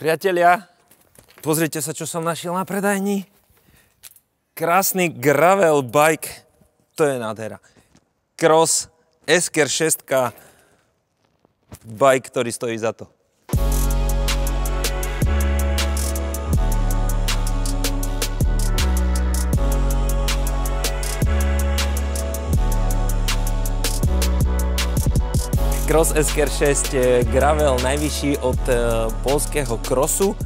Priatelia, pozrite sa, čo som našiel na predajni. Krásny gravel bike. To je nádhera. Cross SKR 6 bike, ktorý stojí za to. Cross SKR6 eh, gravel najvyšší od eh, polského krosu.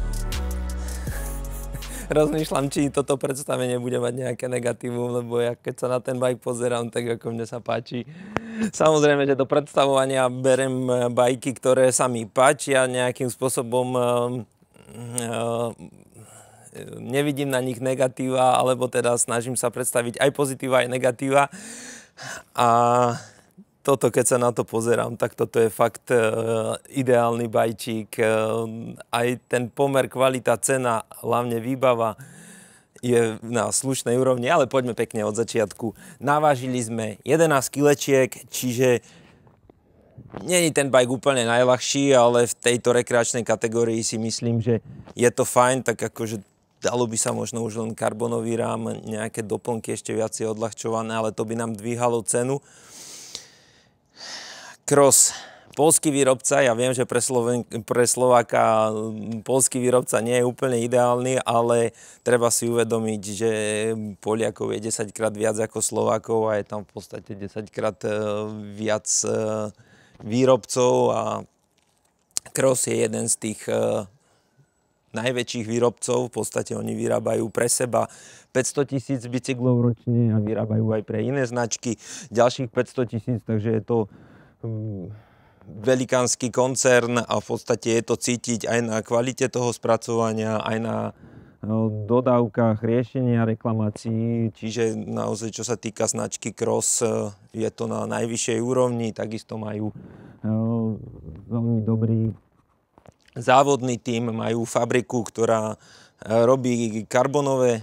Rozmýšľam, či toto predstavenie bude mať nejaké negatívum, lebo ja keď sa na ten bike pozerám, tak ako mne sa páči. Samozrejme, že do predstavovania berem eh, bajky, ktoré sa mi páčia nejakým spôsobom nevidím na nich negatíva, alebo teda snažím sa predstaviť aj pozitíva, aj negatíva. A toto, keď sa na to pozerám, tak toto je fakt e, ideálny bajčík. E, aj ten pomer kvalita, cena, hlavne výbava je na slušnej úrovni, ale poďme pekne od začiatku. Navážili sme 11 kilečiek, čiže není ten bajk úplne najľahší, ale v tejto rekreačnej kategórii si myslím, že je to fajn, tak akože dalo by sa možno už len karbonový rám, nejaké doplnky ešte viac odľahčované, ale to by nám dvíhalo cenu. Cross polský výrobca, ja viem, že pre, Sloven- pre Slováka polský výrobca nie je úplne ideálny, ale treba si uvedomiť, že Poliakov je 10 krát viac ako Slovákov a je tam v podstate 10 krát e, viac e, výrobcov a Cross je jeden z tých e, najväčších výrobcov. V podstate oni vyrábajú pre seba 500 tisíc bicyklov ročne a vyrábajú aj pre iné značky ďalších 500 tisíc, takže je to hm, velikánsky koncern a v podstate je to cítiť aj na kvalite toho spracovania, aj na eh, dodávkach, riešenia reklamácií. Čiže naozaj, čo sa týka značky Cross, eh, je to na najvyššej úrovni. Takisto majú eh, veľmi dobrý Závodný tím majú fabriku, ktorá e, robí karbonové e,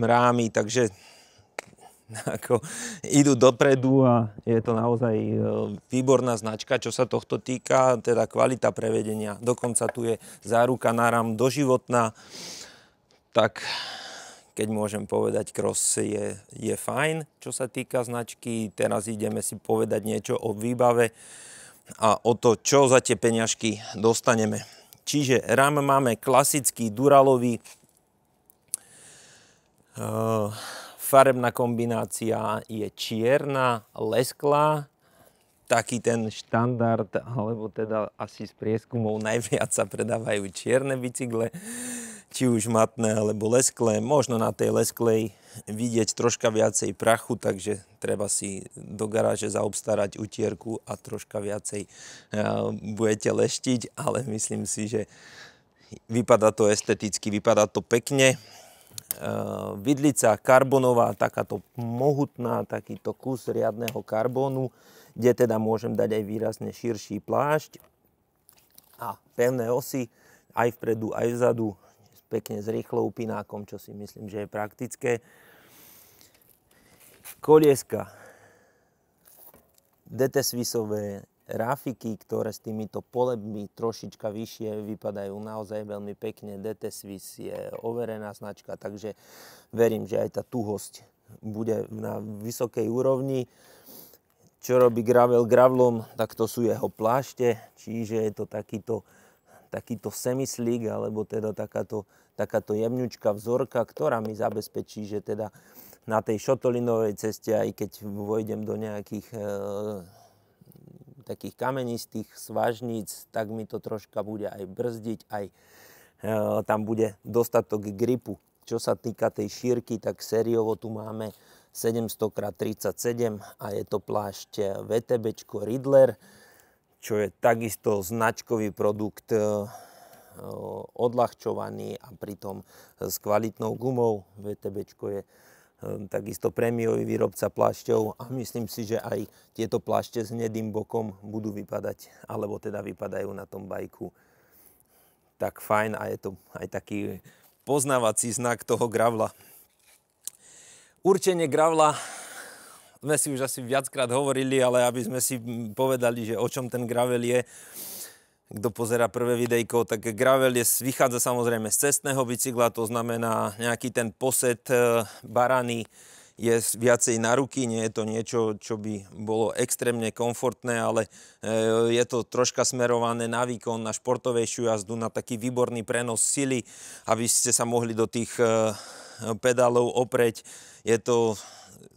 rámy, takže ako, idú dopredu a je to naozaj e, výborná značka, čo sa tohto týka, teda kvalita prevedenia. Dokonca tu je záruka na rám doživotná, tak keď môžem povedať, Cross je, je fajn, čo sa týka značky. Teraz ideme si povedať niečo o výbave a o to, čo za tie peňažky dostaneme. Čiže RAM máme klasický duralový, eh, farebná kombinácia je čierna, lesklá, taký ten štandard, alebo teda asi z prieskumov najviac sa predávajú čierne bicykle, či už matné alebo lesklé. Možno na tej lesklej vidieť troška viacej prachu, takže treba si do garáže zaobstarať utierku a troška viacej eh, budete leštiť, ale myslím si, že vypadá to esteticky, vypadá to pekne eh, vidlica karbonová, takáto mohutná, takýto kus riadného karbonu kde teda môžem dať aj výrazne širší plášť a pevné osy aj vpredu, aj vzadu, pekne s rýchlou pinákom, čo si myslím, že je praktické. Kolieska, detesvisové rafiky, ktoré s týmito polebmi trošička vyššie vypadajú naozaj veľmi pekne. DT-Swiss je overená značka, takže verím, že aj tá tuhosť bude na vysokej úrovni čo robí gravel gravlom, tak to sú jeho plášte, čiže je to takýto, takýto semislík, alebo teda takáto, takáto jemňučka vzorka, ktorá mi zabezpečí, že teda na tej šotolinovej ceste, aj keď vojdem do nejakých e, takých kamenistých svažníc, tak mi to troška bude aj brzdiť, aj e, tam bude dostatok gripu. Čo sa týka tej šírky, tak sériovo tu máme 700x37 a je to plášť VTB Riddler, čo je takisto značkový produkt e, odľahčovaný a pritom s kvalitnou gumou. VTB je e, takisto prémiový výrobca plášťov a myslím si, že aj tieto plášte s hnedým bokom budú vypadať, alebo teda vypadajú na tom bajku tak fajn a je to aj taký poznávací znak toho gravla. Určenie gravla sme si už asi viackrát hovorili, ale aby sme si povedali, že o čom ten gravel je, kto pozera prvé videjko, tak gravel je, vychádza samozrejme z cestného bicykla, to znamená nejaký ten posed e, barany je viacej na ruky, nie je to niečo, čo by bolo extrémne komfortné, ale e, je to troška smerované na výkon, na športovejšiu jazdu, na taký výborný prenos sily, aby ste sa mohli do tých e, pedálov opreť. Je to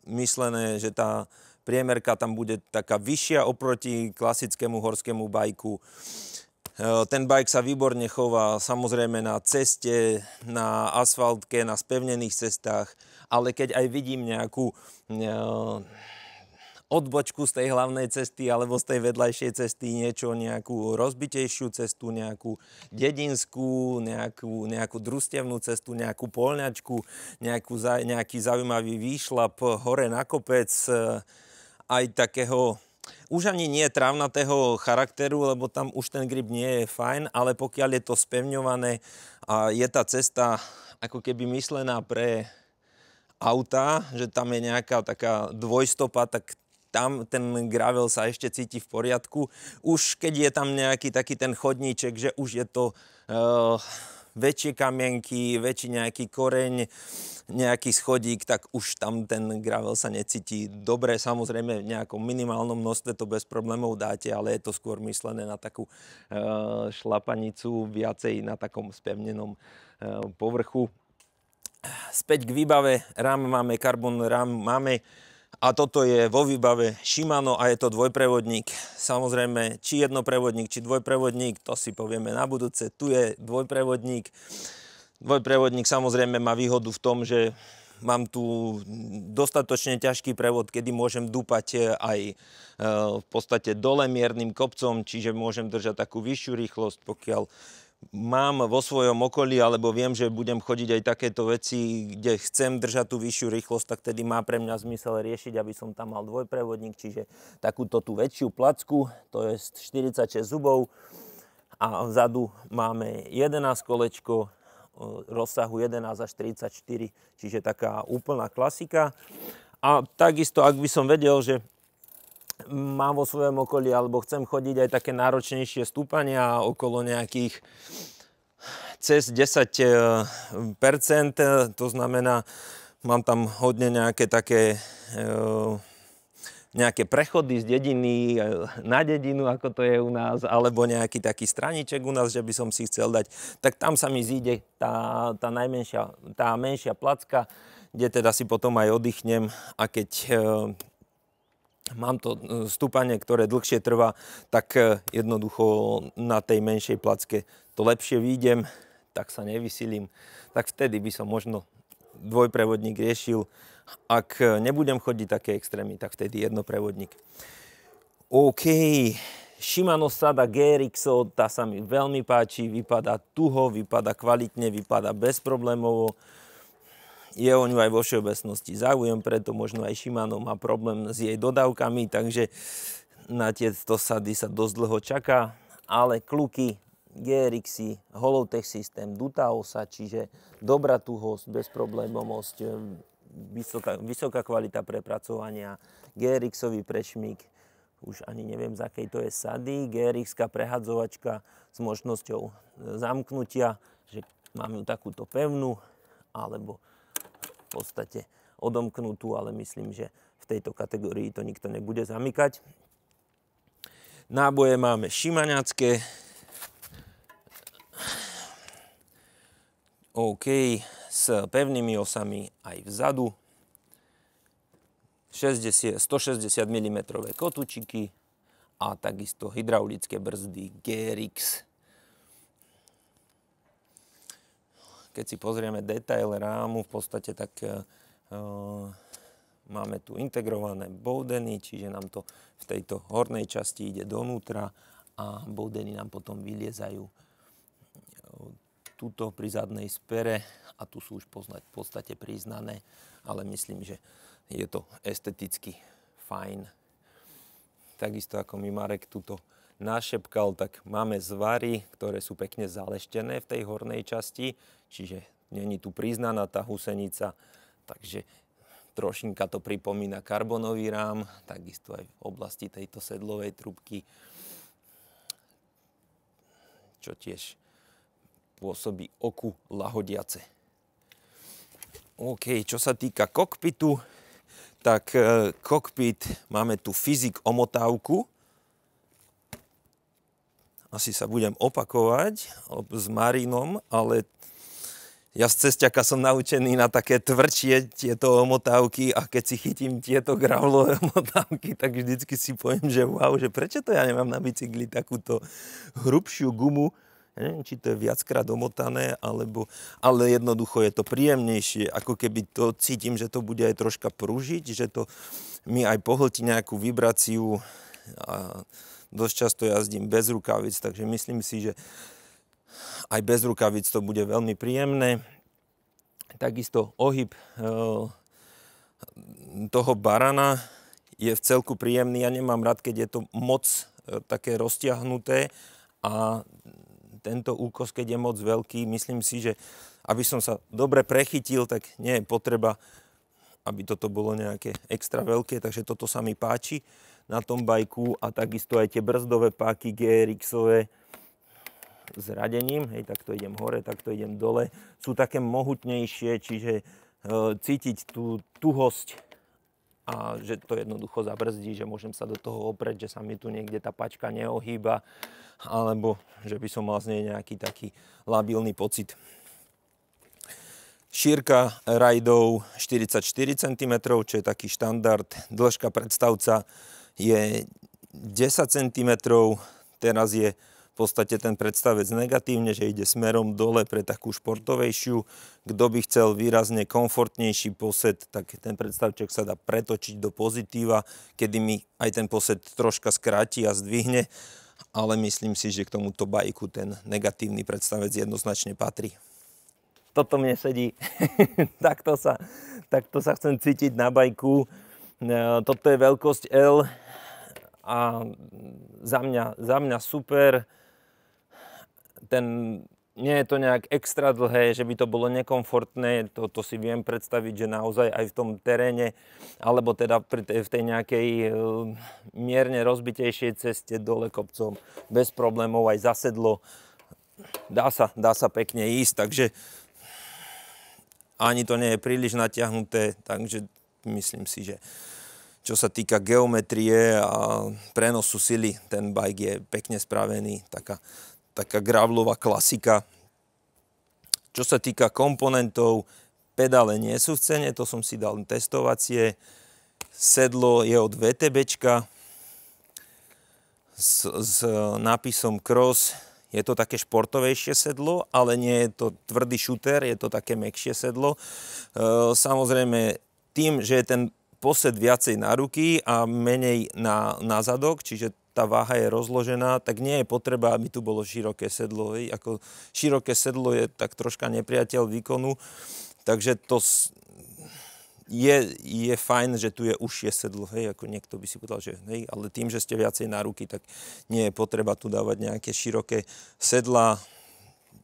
myslené, že tá priemerka tam bude taká vyššia oproti klasickému horskému bajku. E, ten bajk sa výborne chová samozrejme na ceste, na asfaltke, na spevnených cestách, ale keď aj vidím nejakú e, odbočku z tej hlavnej cesty alebo z tej vedľajšej cesty niečo, nejakú rozbitejšiu cestu, nejakú dedinskú, nejakú, nejakú drustevnú cestu, nejakú polňačku, nejakú, nejaký zaujímavý výšlap hore na kopec, e, aj takého už ani nie travnatého charakteru, lebo tam už ten grip nie je fajn, ale pokiaľ je to spevňované a je tá cesta ako keby myslená pre auta, že tam je nejaká taká dvojstopa, tak tam ten gravel sa ešte cíti v poriadku. Už keď je tam nejaký taký ten chodníček, že už je to uh, väčšie kamienky, väčší nejaký koreň, nejaký schodík, tak už tam ten gravel sa necíti dobre. Samozrejme v nejakom minimálnom množstve to bez problémov dáte, ale je to skôr myslené na takú uh, šlapanicu, viacej na takom spevnenom uh, povrchu. Späť k výbave. RAM máme, karbon RAM máme a toto je vo výbave Shimano a je to dvojprevodník. Samozrejme, či jednoprevodník, či dvojprevodník, to si povieme na budúce. Tu je dvojprevodník. Dvojprevodník samozrejme má výhodu v tom, že mám tu dostatočne ťažký prevod, kedy môžem dúpať eh, aj eh, v podstate dole miernym kopcom, čiže môžem držať takú vyššiu rýchlosť, pokiaľ mám vo svojom okolí, alebo viem, že budem chodiť aj takéto veci, kde chcem držať tú vyššiu rýchlosť, tak tedy má pre mňa zmysel riešiť, aby som tam mal dvojprevodník, čiže takúto tú väčšiu placku, to je 46 zubov a vzadu máme 11 kolečko, rozsahu 11 až 34, čiže taká úplná klasika. A takisto, ak by som vedel, že mám vo svojom okolí, alebo chcem chodiť aj také náročnejšie stúpania okolo nejakých cez 10 eh, to znamená, mám tam hodne nejaké také eh, nejaké prechody z dediny eh, na dedinu, ako to je u nás, alebo nejaký taký straniček u nás, že by som si chcel dať, tak tam sa mi zíde tá, tá najmenšia, tá menšia placka, kde teda si potom aj oddychnem a keď mám to e, stúpanie, ktoré dlhšie trvá, tak e, jednoducho na tej menšej placke to lepšie výjdem, tak sa nevysilím. Tak vtedy by som možno dvojprevodník riešil. Ak e, nebudem chodiť také extrémy, tak vtedy jednoprevodník. OK, Shimano Sada GRXO, tá sa mi veľmi páči, vypadá tuho, vypadá kvalitne, vypadá bezproblémovo je o ňu aj vo všeobecnosti záujem, preto možno aj Shimano má problém s jej dodávkami, takže na tieto sady sa dosť dlho čaká, ale kluky GRXy, Holotech systém, dutá osa, čiže dobrá tuhosť, bezproblémovosť, eh, vysoká, vysoká kvalita prepracovania, GRXový prešmík, už ani neviem z akej to je sady, grx prehadzovačka s možnosťou eh, zamknutia, že mám ju takúto pevnú, alebo podstate odomknutú, ale myslím, že v tejto kategórii to nikto nebude zamykať. Náboje máme šimaňacké. OK, s pevnými osami aj vzadu. 60, 160 mm kotúčiky a takisto hydraulické brzdy GRX Keď si pozrieme detail rámu, v podstate tak e, máme tu integrované boudeny, čiže nám to v tejto hornej časti ide donútra a boudeny nám potom vyliezajú eh, tuto pri zadnej spere a tu sú už poznať, v podstate priznané, ale myslím, že je to esteticky fajn. Takisto ako mi Marek tuto našepkal, tak máme zvary, ktoré sú pekne zaleštené v tej hornej časti, čiže není tu priznaná tá husenica, takže trošinka to pripomína karbonový rám, takisto aj v oblasti tejto sedlovej trubky, čo tiež pôsobí oku lahodiace. OK, čo sa týka kokpitu, tak eh, kokpit máme tu fyzik omotávku, asi sa budem opakovať s Marinom, ale ja z cestiaka som naučený na také tvrdšie tieto omotávky a keď si chytím tieto gravlové omotávky, tak vždycky si poviem, že wow, že prečo to ja nemám na bicykli takúto hrubšiu gumu, ja neviem, či to je viackrát omotané, alebo, ale jednoducho je to príjemnejšie, ako keby to cítim, že to bude aj troška pružiť, že to mi aj pohltí nejakú vibráciu a dosť často jazdím bez rukavic, takže myslím si, že aj bez rukavic to bude veľmi príjemné. Takisto ohyb eh, toho barana je v celku príjemný. Ja nemám rád, keď je to moc eh, také roztiahnuté a tento úkos, keď je moc veľký, myslím si, že aby som sa dobre prechytil, tak nie je potreba, aby toto bolo nejaké extra veľké, takže toto sa mi páči na tom bajku a takisto aj tie brzdové páky GRXové s radením, hej, takto idem hore, takto idem dole, sú také mohutnejšie, čiže e, cítiť tú tuhosť a že to jednoducho zabrzdí, že môžem sa do toho oprieť, že sa mi tu niekde tá pačka neohýba, alebo že by som mal z nej nejaký taký labilný pocit. Šírka rajdov 44 cm, čo je taký štandard, dĺžka predstavca je 10 cm, teraz je v podstate ten predstavec negatívne, že ide smerom dole pre takú športovejšiu. Kto by chcel výrazne komfortnejší posed, tak ten predstavček sa dá pretočiť do pozitíva, kedy mi aj ten posed troška skráti a zdvihne, ale myslím si, že k tomuto bajku ten negatívny predstavec jednoznačne patrí toto mne sedí. takto, sa, takto sa chcem cítiť na bajku. E, toto je veľkosť L, a za mňa, za mňa super. Ten, nie je to nejak extra dlhé, že by to bolo nekomfortné, to, to si viem predstaviť, že naozaj aj v tom teréne, alebo teda pri tej, v tej nejakej e, mierne rozbitejšej ceste dole kopcom, bez problémov aj zasedlo. Dá sa, dá sa pekne ísť, takže ani to nie je príliš natiahnuté, takže myslím si, že čo sa týka geometrie a prenosu sily, ten bike je pekne spravený, taká, taká gravlová klasika. Čo sa týka komponentov, pedále nie sú v cene, to som si dal testovacie. Sedlo je od VTB. s, s nápisom Cross. Je to také športovejšie sedlo, ale nie je to tvrdý šuter, je to také mekšie sedlo. E, samozrejme, tým, že je ten posed viacej na ruky a menej na, na zadok, čiže tá váha je rozložená, tak nie je potreba, aby tu bolo široké sedlo. Hej. Ako široké sedlo je tak troška nepriateľ výkonu, takže to je, je fajn, že tu je užšie sedlo, hej, ako niekto by si povedal, že hej, ale tým, že ste viacej na ruky, tak nie je potreba tu dávať nejaké široké sedla,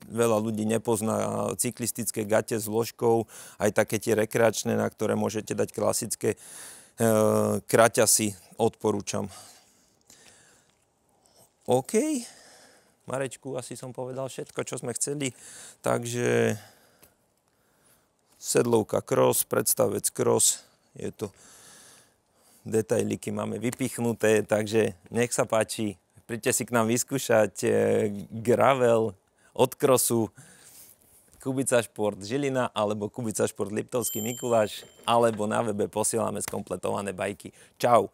veľa ľudí nepozná cyklistické gate s ložkou, aj také tie rekreačné, na ktoré môžete dať klasické e, kraťasy, odporúčam. OK. Marečku, asi som povedal všetko, čo sme chceli. Takže sedlovka cross, predstavec cross, je to detailiky máme vypichnuté, takže nech sa páči, príďte si k nám vyskúšať e, gravel, od krosu, Kubica Šport Žilina alebo Kubica Šport Liptovský Mikuláš alebo na webe posielame skompletované bajky. Čau!